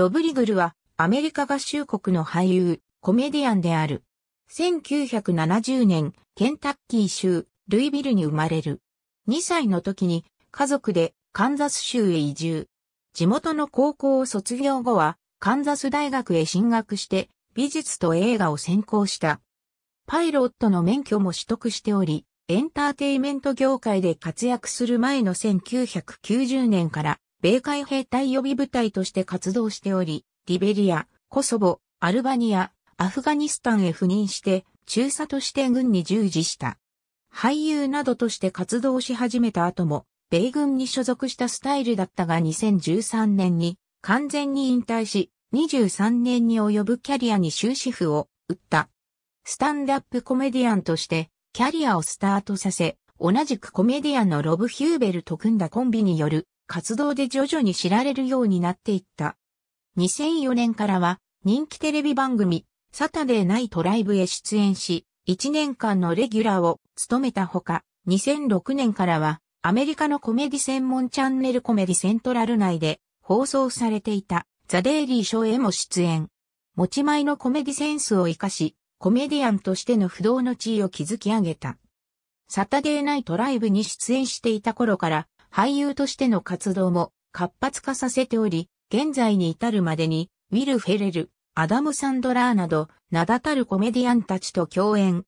ロブリグルはアメリカ合衆国の俳優、コメディアンである。1970年、ケンタッキー州、ルイビルに生まれる。2歳の時に家族でカンザス州へ移住。地元の高校を卒業後は、カンザス大学へ進学して美術と映画を専攻した。パイロットの免許も取得しており、エンターテイメント業界で活躍する前の1990年から米海兵隊予備部隊として活動しており、リベリア、コソボ、アルバニア、アフガニスタンへ赴任して、中佐として軍に従事した。俳優などとして活動し始めた後も、米軍に所属したスタイルだったが2013年に完全に引退し、23年に及ぶキャリアに終止符を打った。スタンダップコメディアンとしてキャリアをスタートさせ、同じくコメディアンのロブ・ヒューベルと組んだコンビによる活動で徐々に知られるようになっていった。2004年からは人気テレビ番組サタデーナイトライブへ出演し、1年間のレギュラーを務めたほか、2006年からはアメリカのコメディ専門チャンネルコメディセントラル内で放送されていたザ・デイリーショーへも出演。持ち前のコメディセンスを活かし、コメディアンとしての不動の地位を築き上げた。サタデーナイトライブに出演していた頃から俳優としての活動も活発化させており、現在に至るまでに、ウィル・フェレル、アダム・サンドラーなど、名だたるコメディアンたちと共演。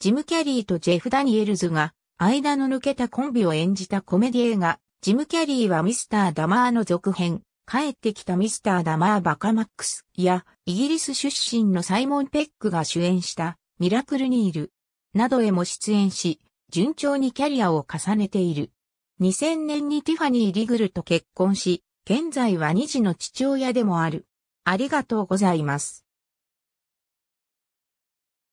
ジム・キャリーとジェフ・ダニエルズが、間の抜けたコンビを演じたコメディ映画、ジム・キャリーはミスター・ダマーの続編、帰ってきたミスター・ダマー・バカマックスや、イギリス出身のサイモン・ペックが主演した、ミラクル・ニール、などへも出演し、順調にキャリアを重ねている。2000年にティファニー・リグルと結婚し、現在は2児の父親でもある。ありがとうございます。